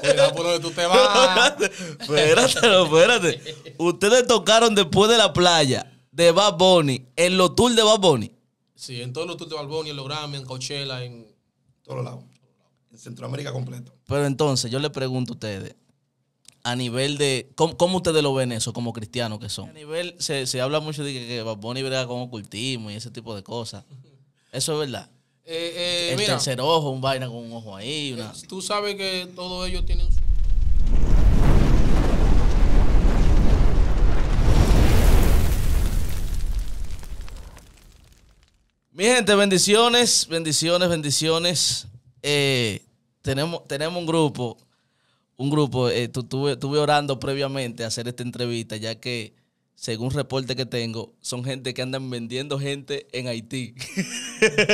Cuidado Ustedes tocaron después de la playa de Bad Bunny, en los tours de Bad Bunny. Sí, en todos los tours de Bad Bunny, en los en Coachella, en todos los lados. En Centroamérica completo. Pero entonces, yo le pregunto a ustedes, a nivel de. ¿Cómo, ustedes lo ven eso como cristianos que son? A nivel. Se, habla mucho de que, que Bad Bunny brega con ocultismo y ese tipo de cosas. Eso es verdad. Eh, eh, el tercer ojo, un vaina con un ojo ahí. Una... Eh, tú sabes que todo ellos tienen Mi gente, bendiciones, bendiciones, bendiciones. tenemos, tenemos un grupo, un grupo, estuve, orando previamente a hacer esta entrevista, ya que según reporte que tengo, son gente que andan vendiendo gente en Haití.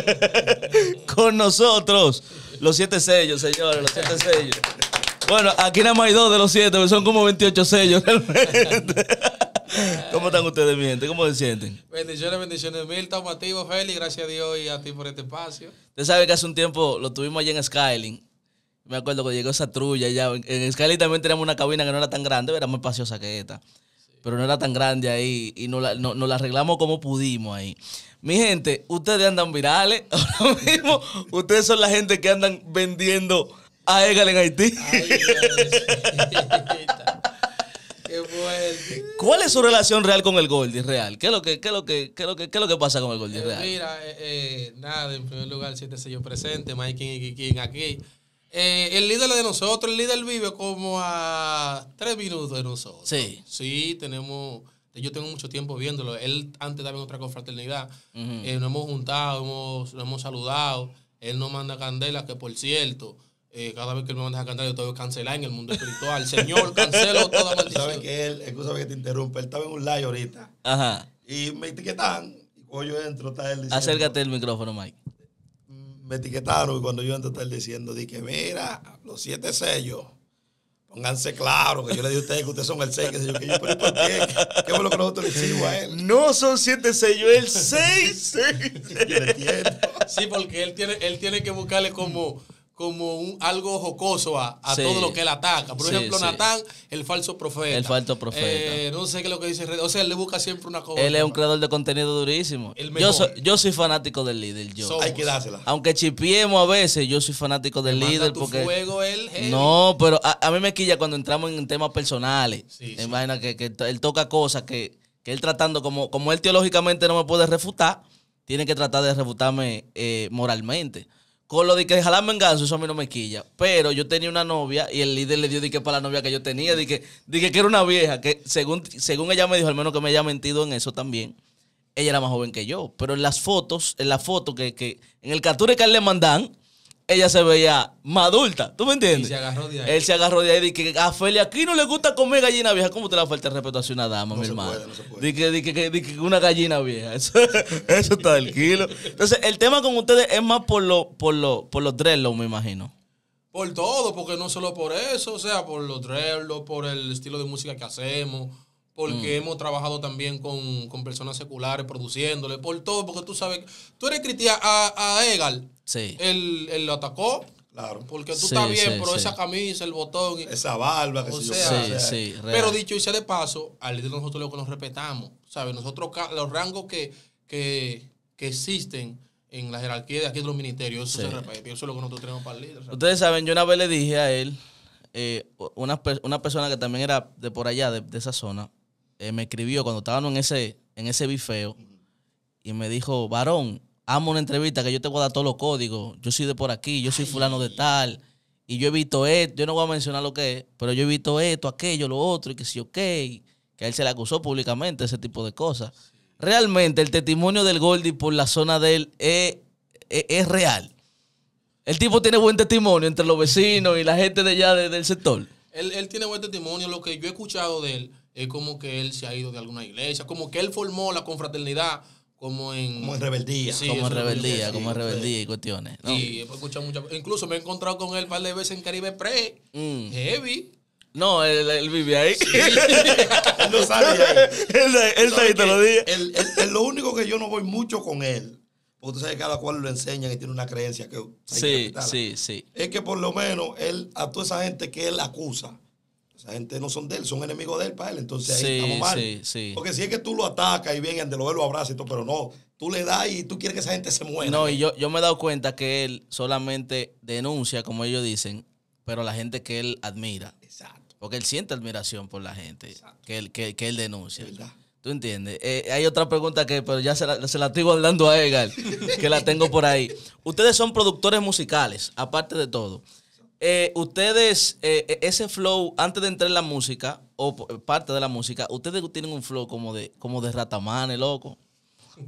Con nosotros, los siete sellos, señores, los siete sellos. Bueno, aquí nada más hay dos de los siete, son como 28 sellos realmente. ¿Cómo están ustedes, mi gente? ¿Cómo se sienten? Bendiciones, bendiciones mil. Estamos activos, Feli. Gracias a Dios y a ti por este espacio. Usted sabe que hace un tiempo lo tuvimos allá en Skyling. Me acuerdo cuando llegó esa trulla allá. En Skyling también teníamos una cabina que no era tan grande, pero era más espaciosa que esta pero no era tan grande ahí y nos la, no, la arreglamos como pudimos ahí. Mi gente, ustedes andan virales, ahora mismo ustedes son la gente que andan vendiendo a Egal en Haití. Qué fuerte. ¿Cuál es su relación real con el Goldie real? ¿Qué es lo que, qué lo que, qué lo que, es lo que pasa con el Goldie eh, real? Mira, eh, eh, nada, en primer lugar, siéntese yo presente, Mike King y King aquí. Eh, el líder de nosotros, el líder vive como a tres minutos de nosotros. Sí. Sí, tenemos. Yo tengo mucho tiempo viéndolo. Él antes estaba en otra confraternidad. Eh, nos hemos juntado, nos hemos saludado. Él nos manda candela, que por cierto, eh, cada vez que él me manda candela, yo tengo que cancelar en el mundo espiritual. Señor, cancelo toda maldición. ¿Sabes que él, escúchame que te interrumpa, él estaba en un live ahorita. Ajá. Y me etiquetan. Hoy yo entro, está él Acércate el micrófono, Mike me etiquetaron y cuando yo entré a estar diciendo, dije, mira, los siete sellos, pónganse claro, que yo le digo a ustedes que ustedes son el seis, que yo, que yo, pero ¿por qué? ¿Qué fue lo que nosotros le hicimos a él? No son siete sellos, el seis Sí, porque él tiene que buscarle como como un, algo jocoso a, todo lo que él ataca. Por ejemplo, Natán, el falso profeta. El falso profeta. Eh, no sé qué es lo que dice. O sea, él le busca siempre una cosa. Él es un creador de contenido durísimo. Yo soy, yo soy fanático del líder. Yo. Hay que dársela. Aunque chipiemos a veces, yo soy fanático del líder. porque él, No, pero a, mí me quilla cuando entramos en temas personales. Imagina que, que, él toca cosas que, que él tratando, como, como él teológicamente no me puede refutar, tiene que tratar de refutarme eh, moralmente. Con lo de que jalarme en eso a mí no me quilla. Pero yo tenía una novia y el líder le dio de que para la novia que yo tenía, Dije que, era una vieja, que según, según ella me dijo, al menos que me haya mentido en eso también, ella era más joven que yo. Pero en las fotos, en la foto que, que en el capture que él le mandan, ella se veía más adulta. ¿Tú me entiendes? Y se agarró de ahí. Él se agarró de ahí. y que a Feli aquí no le gusta comer gallina vieja. ¿Cómo te la falta el respeto a una dama, mi hermano? no se puede. una gallina vieja. Eso, está del kilo. Entonces, el tema con ustedes es más por, lo, por, por los dreadlocks, me imagino. Por todo, porque no solo por eso, o sea, por los dreadlocks, por el estilo de música que hacemos porque mm. hemos trabajado también con, personas seculares, produciéndole, por todo, porque tú sabes, tú eres cristiano, a, a Egal, él, lo atacó. Claro. Porque tú estás bien, pero esa camisa, el botón. Esa barba que Pero dicho y sea de paso, al líder nosotros lo que nos respetamos. ¿Sabes? Nosotros, los rangos que, existen, en la jerarquía de aquí de los ministerios. Eso es lo que nosotros tenemos para el líder. Ustedes saben, yo una vez le dije a él, eh, una, persona que también era de por allá, de esa zona, eh, me escribió cuando estábamos en ese, en ese bifeo y me dijo, varón, amo una entrevista que yo te voy a dar todos los códigos. Yo soy de por aquí, yo soy fulano de tal. Y yo he visto esto, yo no voy a mencionar lo que es, pero yo he visto esto, aquello, lo otro, y que sí, ok. Que él se le acusó públicamente ese tipo de cosas. Realmente el testimonio del Goldie por la zona de él es, real. El tipo tiene buen testimonio entre los vecinos y la gente de allá del sector. Él, él tiene buen testimonio. Lo que yo he escuchado de él, es como que él se ha ido de alguna iglesia, como que él formó la confraternidad como en, como rebeldía. como en rebeldía, como en rebeldía y cuestiones. Sí, he escuchado muchas Incluso me he encontrado con él un par de veces en Caribe Pre, mm. heavy. No, él, vive ahí. él no sabe ahí. él, está ahí, te lo dije. lo único que yo no voy mucho con él, porque tú sabes que cada cual lo enseña y tiene una creencia que... Sí, sí, sí. Es que por lo menos él, a toda esa gente que él acusa, la gente no son de él, son enemigos de él para él. Entonces ahí sí, estamos mal. Porque si es que tú lo atacas y bien, de lo abraza y todo, pero no, tú le das y tú quieres que esa gente se muera. No, y yo, yo me he dado cuenta que él solamente denuncia, como ellos dicen, pero la gente que él admira. Exacto. Porque él siente admiración por la gente que él, que, él denuncia. ¿Tú entiendes? Eh, hay otra pregunta que, pero ya se la, estoy hablando a Egal, que la tengo por ahí. Ustedes son productores musicales, aparte de todo. Eh, ustedes, eh, eh, ese flow, antes de entrar en la música, o parte de la música, ustedes tienen un flow como de, como de ratamanes, loco.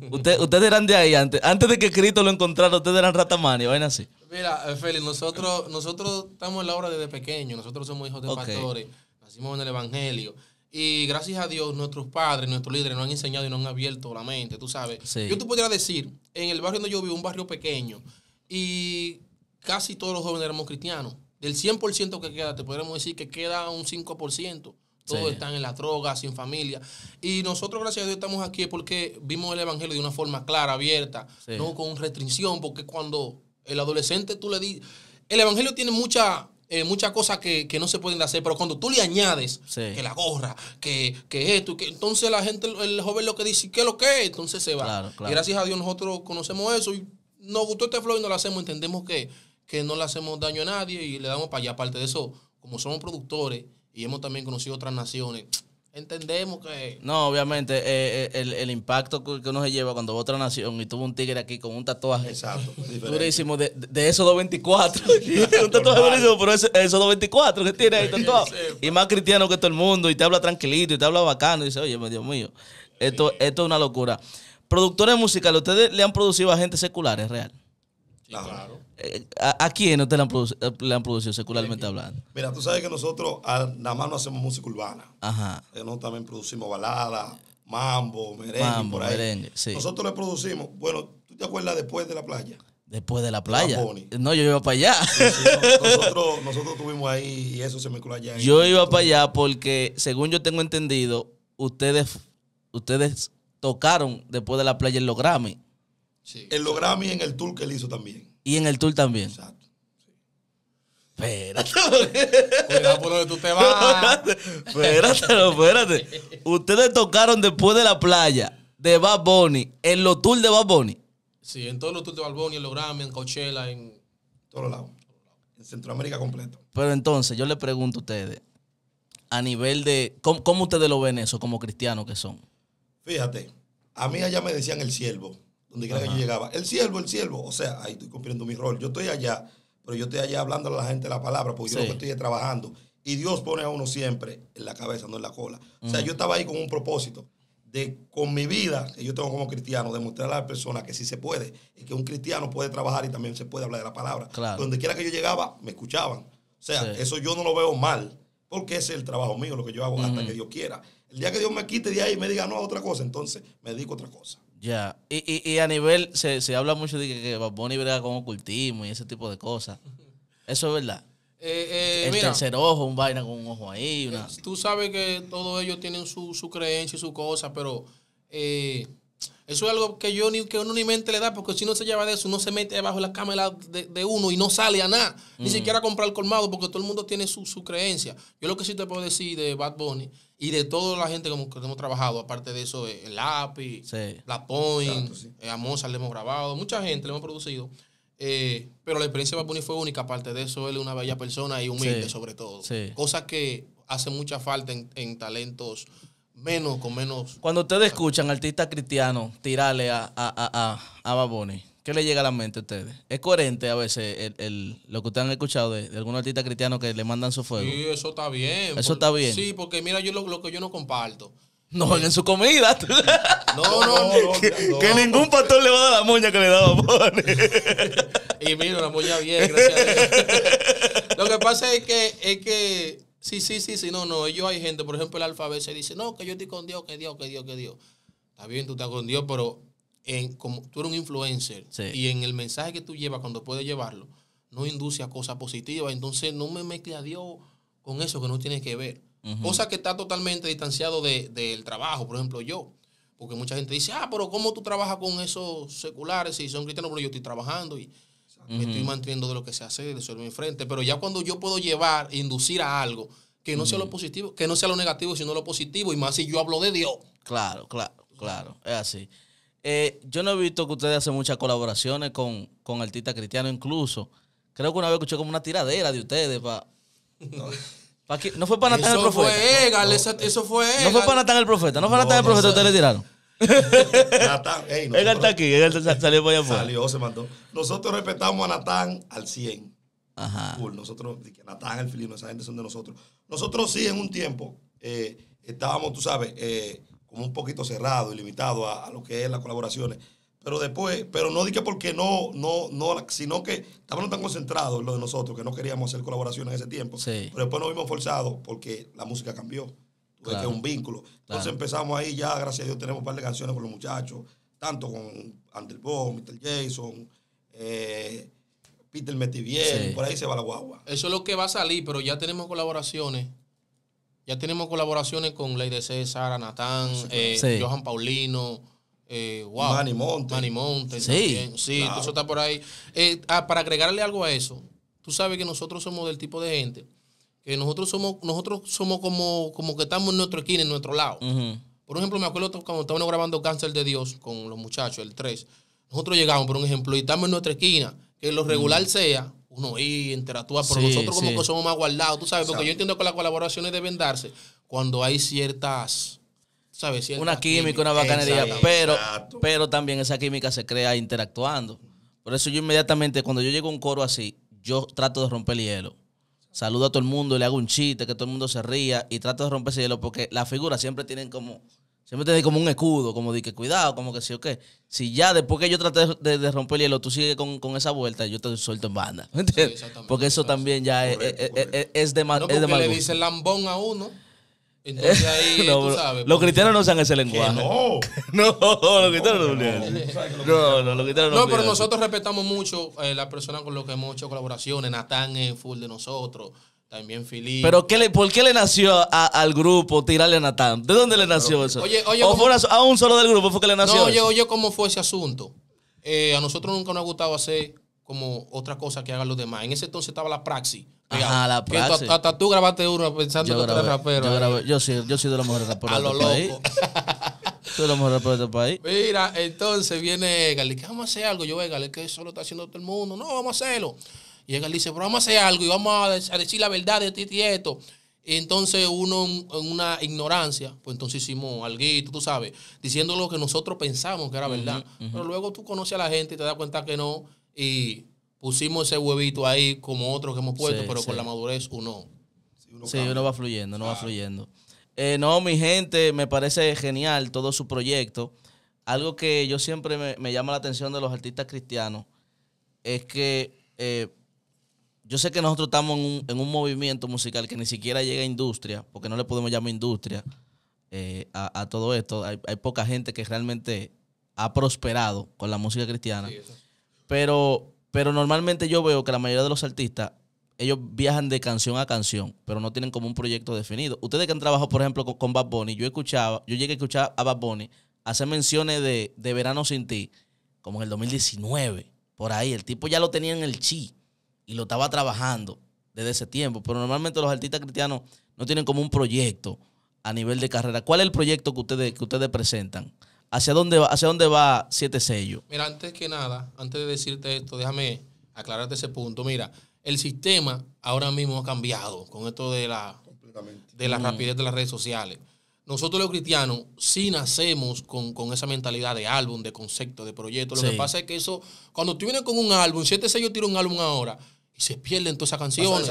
ustedes eran de ahí antes. Antes de que Cristo lo encontrara, ustedes eran ratamanes, Vayan así. Mira, Félix, nosotros, nosotros estamos en la obra desde pequeño. Nosotros somos hijos de pastores. Nacimos en el Evangelio. Y gracias a Dios, nuestros padres, nuestros líderes nos han enseñado y nos han abierto la mente, tú sabes. Yo te podría decir, en el barrio donde yo vivo, un barrio pequeño, y casi todos los jóvenes éramos cristianos. Del 100% que queda, te podríamos decir que queda un 5%. Todos están en la droga, sin familia. Y nosotros, gracias a Dios, estamos aquí porque vimos el Evangelio de una forma clara, abierta, no con restricción, porque cuando el adolescente tú le dices, el Evangelio tiene mucha... Eh, muchas cosas que, no se pueden hacer, pero cuando tú le añades que la gorra, que, esto, entonces la gente, el joven lo que dice, ¿qué es lo que es? Entonces se va. Y gracias a Dios nosotros conocemos eso y nos gustó este flow y no lo hacemos, entendemos que que no le hacemos daño a nadie y le damos para allá. Aparte de eso, como somos productores y hemos también conocido otras naciones, entendemos que... No, obviamente, eh, eh, el, impacto que uno se lleva cuando va otra nación y tuvo un tigre aquí con un tatuaje. Exacto. Pues, durísimo, de, de esos 224. un tatuaje durísimo, pero esos eso 224 que tiene ahí tatuado. y más cristiano que todo el mundo y te habla tranquilito y te habla bacano y dice, oye, Dios mío, esto, esto es una locura. Productores musicales, ¿ustedes le han producido a gente secular? ¿Es real? claro. Eh, eh, ¿a, quién usted le eh, han, producido, secularmente hablando? Mira, tú sabes que nosotros ah, nada más no hacemos música urbana. Ajá. nosotros también producimos baladas, mambo, merengue, por ahí. Merengue, Nosotros le producimos, bueno, ¿tú te acuerdas después de la playa? Después de la playa. No, yo iba para allá. nosotros, nosotros ahí y eso se me mezcló allá. Yo iba para allá porque, según yo tengo entendido, ustedes, ustedes tocaron después de la playa en los Grammy. En los Grammy y en el tour que él hizo también. Y en el tour también. Exacto. Espérate. Cuidado por donde tú te vas. espérate, espérate. Ustedes tocaron después de la playa de Bad Bunny, en los tours de Bad Bunny. Sí, en todos los tours de Bad Bunny, en los Grammy, en Coachella, en todos lados. En Centroamérica completo. Pero entonces, yo le pregunto a ustedes, a nivel de. ¿Cómo, cómo ustedes lo ven eso como cristianos que son? Fíjate, a mí allá me decían el siervo donde quiera que yo llegaba. El siervo, el siervo. O sea, ahí estoy cumpliendo mi rol. Yo estoy allá, pero yo estoy allá hablando a la gente la palabra, porque yo lo que estoy trabajando. Y Dios pone a uno siempre en la cabeza, no en la cola. O sea, yo estaba ahí con un propósito de con mi vida, que yo tengo como cristiano, Demostrar a las personas que sí se puede, y que un cristiano puede trabajar y también se puede hablar de la palabra. Donde quiera que yo llegaba, me escuchaban. O sea, eso yo no lo veo mal, porque es el trabajo mío, lo que yo hago hasta que Dios quiera. El día que Dios me quite de ahí y me diga no a otra cosa, entonces me dedico a otra cosa. Ya, y, y, a nivel, se, se, habla mucho de que, que Bad con ocultismo y ese tipo de cosas. ¿Eso es verdad? Eh, eh, el tercer ojo, un vaina con un ojo ahí. Eh, tú sabes que todos ellos tienen su, su creencia y su cosa, pero eh, eso es algo que yo ni que uno ni mente le da, porque si no se lleva de eso, uno se mete debajo de la cámara de, uno y no sale a nada. Ni mm. siquiera comprar el colmado, porque todo el mundo tiene su, creencia. Yo lo que sí te puedo decir de Bad Bunny y de toda la gente la que hemos trabajado, aparte de eso, eh, el lápiz, la Point, eh, a Mozart le hemos grabado, mucha gente le hemos producido. Eh, pero la experiencia de Bad Bunny fue única, aparte de eso, él es una bella persona y humilde sobre todo. Cosa que hace mucha falta en, en talentos menos, con menos. Cuando ustedes escuchan artistas cristianos tirarle a, a, a, Baboni, ¿qué le llega a la mente a ustedes? ¿Es coherente a veces lo que ustedes han escuchado de, de algún artista cristiano que le mandan su fuego? Sí, eso está bien. Eso está bien. Sí, porque mira, yo lo, que yo no comparto. No, en su comida. No, no, que, ningún pastor le va a dar la moña que le da a Y mira, la moña bien, gracias a Dios. Lo que pasa es que, es que Sí, sí, sí, sí, no, no, ellos hay gente, por ejemplo, el alfabeto se dice, no, que yo estoy con Dios, que Dios, que Dios, que Dios. Está bien, tú estás con Dios, pero en, como tú eres un influencer y en el mensaje que tú llevas, cuando puedes llevarlo, no induce a cosas positivas, entonces no me mezcle a Dios con eso que no tiene que ver. Cosa que está totalmente distanciado de, del trabajo, por ejemplo, yo. Porque mucha gente dice, ah, pero ¿cómo tú trabajas con esos seculares si son cristianos? pero yo estoy trabajando y me estoy manteniendo de lo que se hace, de mi frente. Pero ya cuando yo puedo llevar, inducir a algo que no sea lo positivo, que no sea lo negativo, sino lo positivo, y más si yo hablo de Dios. Claro, claro, claro, es así. Eh, yo no he visto que ustedes hacen muchas colaboraciones con, con artistas cristianos, incluso. Creo que una vez escuché como una tiradera de ustedes para. No. fue para Natán el Profeta. Fue eso fue No fue para Natán el Profeta. No fue el Profeta, ustedes le tiraron. Natán, hey, nosotros, él está aquí, él salió Salió, se mandó. Nosotros respetamos a Natán al 100. Ajá. Nosotros, que Natán, el Filino, esa gente son de nosotros. Nosotros sí, en un tiempo, eh, estábamos, tú sabes, eh, como un poquito cerrado y limitado a, lo que es las colaboraciones. Pero después, pero no dije porque no, no, no, sino que estábamos tan concentrados Los lo de nosotros que no queríamos hacer colaboraciones en ese tiempo. Sí. Pero después nos vimos forzados porque la música cambió es un vínculo. Entonces empezamos ahí ya, gracias a Dios tenemos un par de canciones con los muchachos, tanto con Andrew Bow, Mr. Jason, eh, Peter Metivier, por ahí se va la guagua. Eso es lo que va a salir, pero ya tenemos colaboraciones. Ya tenemos colaboraciones con Ley de César, Natán, eh, Johan Paulino, eh, wow, Manny Monte. Manny Monte sí, sí eso está por ahí. Eh, ah, para agregarle algo a eso, tú sabes que nosotros somos del tipo de gente que nosotros somos, nosotros somos como, como que estamos en nuestra esquina, en nuestro lado. Por ejemplo, me acuerdo cuando estábamos grabando Cáncer de Dios con los muchachos, el 3. Nosotros llegamos, por un ejemplo, y estamos en nuestra esquina. Que lo regular sea, uno ir, interactuar, pero nosotros como que somos más guardados, tú sabes, porque yo entiendo que las colaboraciones deben darse cuando hay ciertas, ¿sabes? Ciertas una química, una bacanería, pero, pero también esa química se crea interactuando. Por eso yo inmediatamente, cuando yo llego a un coro así, yo trato de romper el hielo saludo a todo el mundo, le hago un chiste, que todo el mundo se ría y trato de romper el hielo porque las figuras siempre tienen como, siempre tienen como un escudo, como de que cuidado, como que sí o qué. Si ya después que yo traté de, romper el hielo, tú sigues con, esa vuelta, yo te suelto en banda. porque eso también ya es, de mal. le lambón a uno. Entonces ahí, tú sabes, pues, los cristianos no usan ese lenguaje. No. no, los cristianos no usan. No, pero nosotros respetamos mucho eh, La las personas con las que hemos hecho colaboraciones. Natán es full de nosotros. También Filipe. ¿Pero le, por qué le nació al grupo tirarle a Natán? ¿De dónde le nació eso? Oye, oye, ¿O fue a un solo del grupo fue que le nació? No, oye, oye, ¿cómo fue ese asunto? Eh, a nosotros nunca nos ha gustado hacer como otra cosa que hagan los demás. En ese entonces estaba la praxis. Ajá, la praxis. hasta, tú grabaste uno pensando que tú rapero. Yo, grabé, yo, soy, yo soy de los mejores raperos. A lo este loco. País. soy de los mejores raperos del este país. Mira, entonces viene Egal, que vamos a hacer algo. Yo, Egal, es que eso lo está haciendo todo el mundo. No, vamos a hacerlo. Y Egal dice, pero vamos a hacer algo y vamos a decir la verdad de ti y esto. Y entonces uno en una ignorancia, pues entonces hicimos algo, tú sabes, diciendo lo que nosotros pensamos que era verdad. Pero luego tú conoces a la gente y te das cuenta que no y pusimos ese huevito ahí como otro que hemos puesto, pero con la madurez uno. sí, uno va fluyendo, no va fluyendo. Eh, no, mi gente, me parece genial todo su proyecto. Algo que yo siempre me, me llama la atención de los artistas cristianos es que eh, yo sé que nosotros estamos en un, en un, movimiento musical que ni siquiera llega a industria, porque no le podemos llamar industria eh, a, todo esto. Hay, poca gente que realmente ha prosperado con la música cristiana. Sí, pero, pero normalmente yo veo que la mayoría de los artistas, ellos viajan de canción a canción, pero no tienen como un proyecto definido. Ustedes que han trabajado, por ejemplo, con, con Bad Bunny, yo escuchaba, yo llegué a escuchar a Bad Bunny hacer menciones de, Verano Sin Ti, como en el 2019, por ahí. El tipo ya lo tenía en el chi y lo estaba trabajando desde ese tiempo. Pero normalmente los artistas cristianos no tienen como un proyecto a nivel de carrera. ¿Cuál es el proyecto que ustedes, que ustedes presentan? ¿Hacia dónde, va, ¿Hacia dónde va Siete Sellos? Mira, antes que nada, antes de decirte esto, déjame aclararte ese punto. Mira, el sistema ahora mismo ha cambiado con esto de la, de la mm. rapidez de las redes sociales. Nosotros los cristianos sí nacemos con, esa mentalidad de álbum, de concepto, de proyecto. Lo que pasa es que eso, cuando tú vienes con un álbum, siete sellos tira un álbum ahora y se pierden todas esas canciones.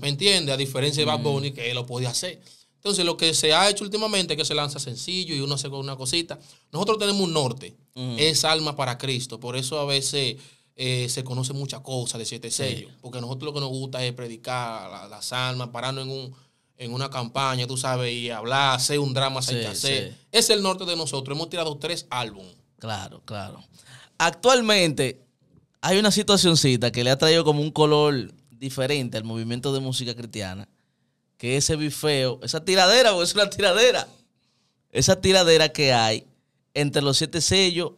¿Me entiendes? A diferencia de Bad mm. Bunny, que él lo podía hacer. Entonces, lo que se ha hecho últimamente es que se lanza sencillo y uno hace una cosita. Nosotros tenemos un norte, es alma para Cristo. Por eso a veces eh, se conoce muchas cosas de siete sellos. Porque nosotros lo que nos gusta es predicar las almas, pararnos en una campaña, tú sabes, y hablar, hacer un drama, hacer Es el norte de nosotros. Hemos tirado tres álbumes. Claro, claro. Actualmente hay una situacioncita que le ha traído como un color diferente al movimiento de música cristiana, que ese bifeo, esa tiradera, porque es una tiradera, esa tiradera que hay entre los siete sellos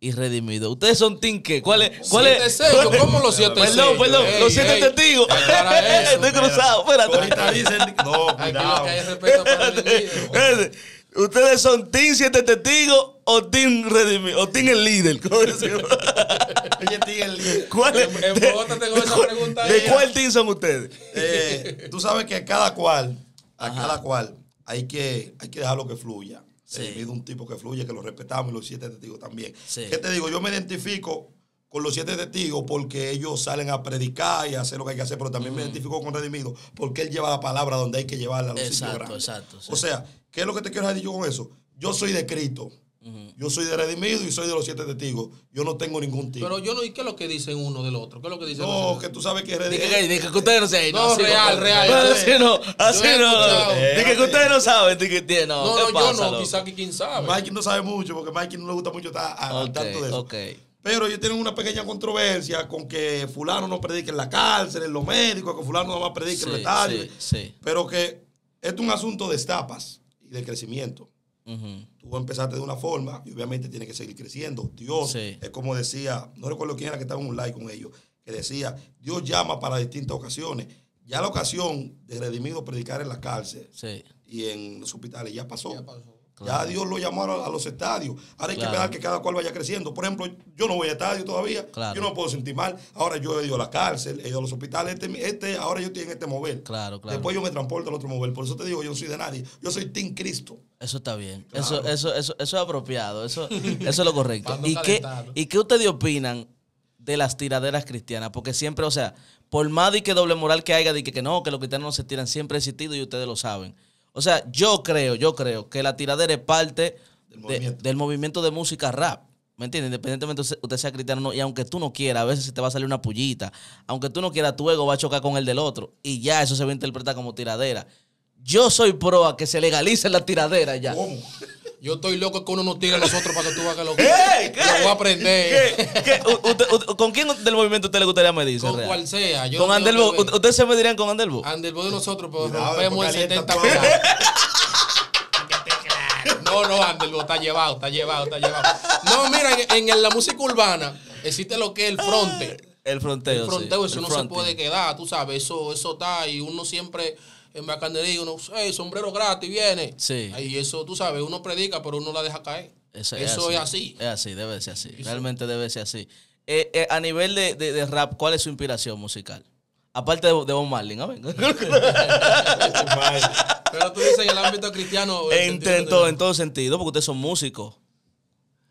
y redimido. Ustedes son tinque. ¿Cuál es? ¿Cuál es? Sellos, ¿Cómo los siete sellos? Perdón, perdón. los siete ey, testigos. Eso, Estoy cruzado. Espérate. Ahorita dicen. No, cuidado. Ustedes son team siete testigos o team redimido o team el líder. ¿Cómo decimos? ¿De cuál team son ustedes? Eh, tú sabes que cada cual, a cada cual, hay que, hay que dejarlo que fluya. Sí. un tipo que fluye, que lo respetamos y los siete testigos también. ¿Qué te digo? Yo me identifico con los siete testigos porque ellos salen a predicar y a hacer lo que hay que hacer, pero también me identifico con Redimido porque él lleva la palabra donde hay que llevarla. A los exacto, exacto. O sea, ¿qué es lo que te quiero decir yo con eso? Yo soy de Cristo. Yo soy de redimido y soy de los siete testigos. Yo no tengo ningún tipo. Pero yo no, ¿y qué es lo que dicen uno del otro? ¿Qué es lo que dicen No, que tú sabes que es redimido. Dije, que ustedes no saben. No, real, real, Así no, así no. Eh, Dije que ustedes no eh. saben. no, no, yo no, quizás que quién sabe. Mike no sabe mucho porque Mike no le gusta mucho estar al tanto de eso. Pero ellos tienen una pequeña controversia con que fulano no predique en la cárcel, en los médicos, que fulano no va a predicar en el estadio. Pero que esto es un asunto de estapas y de crecimiento. Tú empezaste de una forma y obviamente tiene que seguir creciendo. Dios es como decía, no recuerdo quién era que estaba en un live con ellos, que decía, Dios llama para distintas ocasiones. Ya la ocasión de redimido predicar en la cárcel y en los hospitales Ya pasó. Ya Dios lo llamó a, los estadios. Ahora hay que esperar que cada cual vaya creciendo. Por ejemplo, yo no voy a estadios todavía. Yo no puedo sentir mal. Ahora yo he ido a la cárcel, he ido a los hospitales. Este, este ahora yo estoy en este mover. Claro, Después yo me transporto al otro mover. Por eso te digo, yo no soy de nadie. Yo soy Team Cristo. Eso está bien. Eso, eso, eso, eso es apropiado. Eso, eso es lo correcto. ¿Y qué, ¿Y qué ustedes opinan de las tiraderas cristianas? Porque siempre, o sea, por más de que doble moral que haya, de que, que no, que los cristianos no se tiran, siempre ha existido y ustedes lo saben. O sea, yo creo, yo creo que la tiradera es parte del, movimiento. de música rap. ¿Me entiendes? Independientemente usted sea cristiano y aunque tú no quieras, a veces te va a salir una pullita. Aunque tú no quieras, tu ego va a chocar con el del otro. Y ya eso se va a interpretar como tiradera. Yo soy pro a que se legalice la tiradera ya. Yo estoy loco que uno nos tire a nosotros para que tú hagas lo que ¡Eh, voy a aprender. con quién del movimiento usted le gustaría medirse? Con cual sea. con Andelbo? ¿Ustedes se medirían con Andelbo? Andelbo de nosotros, pero pues, vemos rompemos el 70 No, no, Andelbo, está llevado, está llevado, está llevado. No, mira, en, la música urbana existe lo que es el fronte. El fronteo. El fronteo, eso no se puede quedar, tú sabes, eso, eso está y uno siempre en digo uno, hey, sombrero gratis, viene. Sí. Y eso, tú sabes, uno predica, pero uno la deja caer. Eso, es, así. es así. debe ser así. Realmente debe ser así. Eh, eh, a nivel de, rap, ¿cuál es su inspiración musical? Aparte de, de Bob Marley, ¿no? Pero tú dices en el ámbito cristiano. En, en, todo, sentido, porque ustedes son músicos.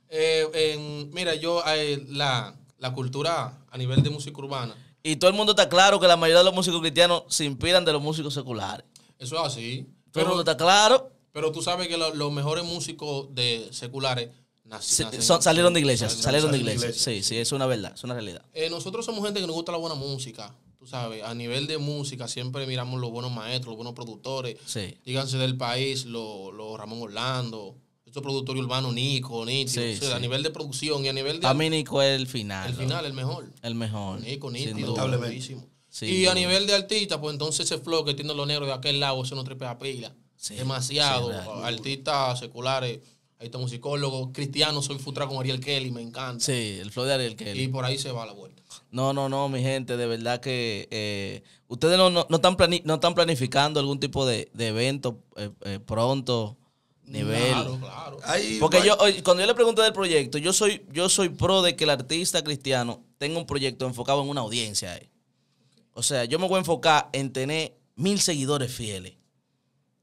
Eh, mira, yo, la cultura a nivel de música urbana y todo el mundo está claro que la mayoría de los músicos cristianos se inspiran de los músicos seculares. Eso es así. Pero, todo el mundo está claro. Pero tú sabes que los mejores músicos de seculares nacieron salieron de iglesias. Salieron, de iglesias. Sí, sí, es una verdad, es una realidad. Eh, nosotros somos gente que nos gusta la buena música. Tú sabes, a nivel de música siempre miramos los buenos maestros, los buenos productores. Sí. Díganse del país, los lo Ramón Orlando, estos urbano Nico, Nico. a nivel de producción y a nivel de. A mí Nico es el final. El final, el mejor. El mejor. Nico, Nico, sí, y a nivel de artista, pues entonces ese flow que tiene los negros de aquel lado, eso no trepea pila. Demasiado. Artistas seculares. Ahí está musicólogo. Cristiano, soy futra con Ariel Kelly, me encanta. Sí, el flow de Ariel Kelly. Y por ahí se va la vuelta. No, no, no, mi gente, de verdad que eh, ustedes no, no, están no están planificando algún tipo de, evento eh, eh, pronto nivel. Claro, claro. Porque yo cuando yo le pregunto del proyecto, yo soy yo soy pro de que el artista cristiano tenga un proyecto enfocado en una audiencia. Eh. O sea, yo me voy a enfocar en tener mil seguidores fieles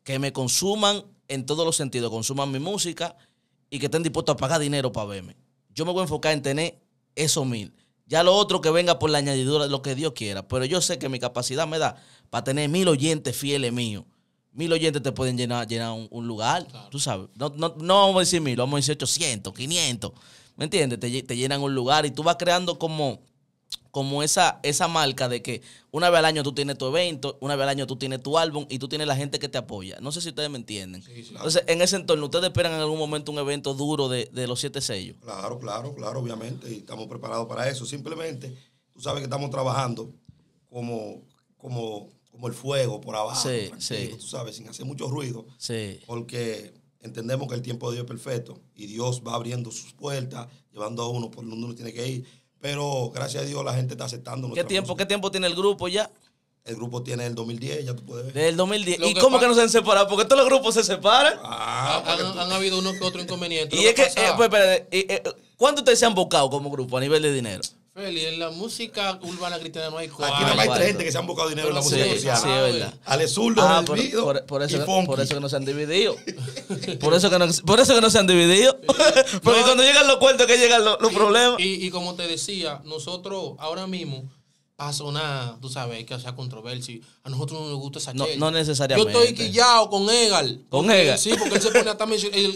que me consuman en todos los sentidos, consuman mi música y que estén dispuestos a pagar dinero para verme. Yo me voy a enfocar en tener esos mil. Ya lo otro que venga por la añadidura, lo que Dios quiera. Pero yo sé que mi capacidad me da para tener mil oyentes fieles míos mil oyentes te pueden llenar, llenar un, lugar, tú sabes. No, no, vamos a decir mil, vamos a decir 800, 500. ¿Me entiendes? Te, llenan un lugar y tú vas creando como, como esa, esa marca de que una vez al año tú tienes tu evento, una vez al año tú tienes tu álbum y tú tienes la gente que te apoya. No sé si ustedes me entienden. Entonces, en ese entorno, ¿ustedes esperan en algún momento un evento duro de, los siete sellos? Claro, claro, claro, obviamente. Y estamos preparados para eso. Simplemente, tú sabes que estamos trabajando como, como como el fuego por abajo, sí, tú sabes, sin hacer mucho ruido, sí. porque entendemos que el tiempo de Dios es perfecto y Dios va abriendo sus puertas, llevando a uno por donde uno tiene que ir. Pero gracias a Dios la gente está aceptando. ¿Qué tiempo, ¿Qué tiempo tiene el grupo ya? El grupo tiene el 2010, ya tú puedes ver. Del 2010. ¿Y cómo que no se han separado? Porque todos los grupos se separan. Ah, han, habido uno que otro inconveniente. y es que, eh, pues, espérate, eh, ¿cuánto ustedes se han bocado como grupo a nivel de dinero? Y en la música urbana cristiana no hay Aquí no hay tres gente que se han buscado dinero en la música sí, cristiana. Sí, es verdad. Ale Zurdo, ah, por, eso, por eso que no se han dividido. por, eso que no, por eso que se han dividido. Porque cuando llegan los cuentos que llegan los, problemas. y como te decía, nosotros ahora mismo pasa una, tú sabes, que sea controversia. A nosotros no nos gusta esa no, no necesariamente. Yo estoy quillado con Egal. ¿Con Egal? Sí, porque él se pone a estar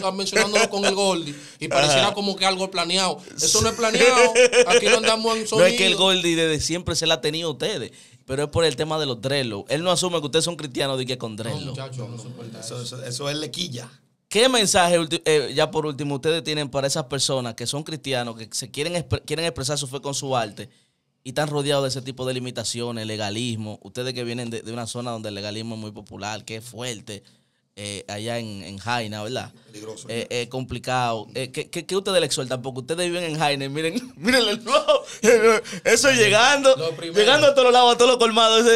ah, mencionándolo con el Goldie. Y pareciera como que algo planeado. Eso no es planeado. Aquí no andamos en sonido. No es que el Goldie desde siempre se la ha tenido ustedes. Pero es por el tema de los Drellos. Él no asume que ustedes son cristianos de que con Drellos. No, muchachos, no, eso, eso, eso es lequilla. ¿Qué mensaje, eh, ya por último, ustedes tienen para esas personas que son cristianos, que se quieren, quieren expresar su fe con su arte y están rodeados de ese tipo de limitaciones, legalismo. Ustedes que vienen de, una zona donde el legalismo es muy popular, que es fuerte, eh, allá en, Jaina, ¿verdad? Peligroso. Es eh, eh, complicado. ¿qué, qué, qué, ustedes le exhortan? Porque ustedes viven en Jaina, miren, miren el nuevo. Eso llegando, llegando a todos lados, a todos los colmados.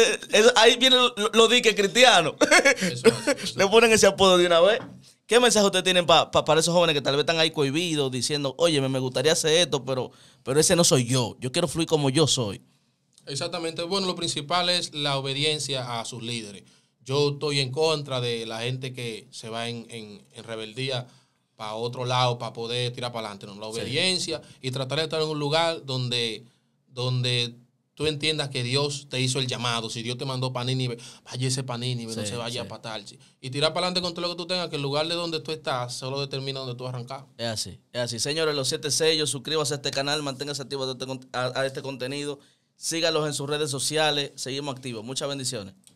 ahí vienen lo diques cristiano. Le ponen ese apodo de una vez. ¿Qué mensaje usted tienen para esos jóvenes que tal vez están ahí cohibidos diciendo, oye, me, gustaría hacer esto, pero, pero ese no soy yo? Yo quiero fluir como yo soy. Exactamente. Bueno, lo principal es la obediencia a sus líderes. Yo estoy en contra de la gente que se va en, rebeldía para otro lado, para poder tirar para adelante. ¿no? La obediencia y tratar de estar en un lugar donde, donde tú entiendas que Dios te hizo el llamado. Si Dios te mandó Panini, vaya ese Panini, no se vaya a patar. Y tirar para adelante con todo lo que tú tengas, que el lugar de donde tú estás solo determina donde tú arrancas. Es así, es así. Señores, los siete sellos, suscríbase a este canal, manténgase activo a este, a este contenido. Sígalos en sus redes sociales. Seguimos activos. Muchas bendiciones.